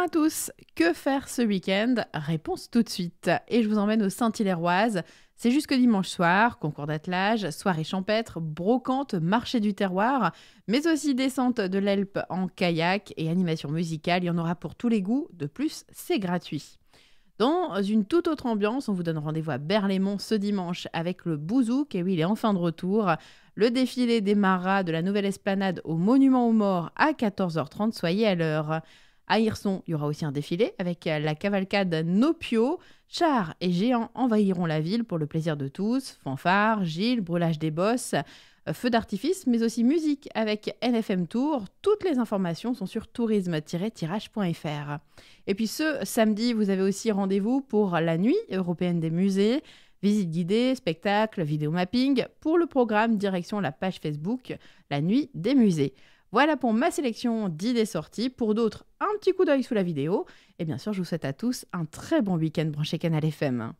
à tous. Que faire ce week-end Réponse tout de suite. Et je vous emmène au Saint-Hiléroise. C'est jusque dimanche soir, concours d'attelage, soirée champêtre, brocante, marché du terroir, mais aussi descente de l'Elpe en kayak et animation musicale. Il y en aura pour tous les goûts. De plus, c'est gratuit. Dans une toute autre ambiance, on vous donne rendez-vous à Berlaymont ce dimanche avec le Bouzouk, et oui, il est enfin de retour. Le défilé démarrera de la nouvelle esplanade au Monument aux Morts à 14h30, soyez à l'heure. À Hirson, il y aura aussi un défilé avec euh, la cavalcade Nopio. Chars et géants envahiront la ville pour le plaisir de tous. Fanfare, Gilles, brûlage des bosses, euh, feux d'artifice, mais aussi musique avec NFM Tour. Toutes les informations sont sur tourisme-tirage.fr. Et puis ce samedi, vous avez aussi rendez-vous pour la nuit européenne des musées. Visite guidée, spectacle, vidéo mapping. Pour le programme, direction la page Facebook La Nuit des musées. Voilà pour ma sélection d'idées sorties. Pour d'autres, un petit coup d'œil sous la vidéo. Et bien sûr, je vous souhaite à tous un très bon week-end branché Canal FM.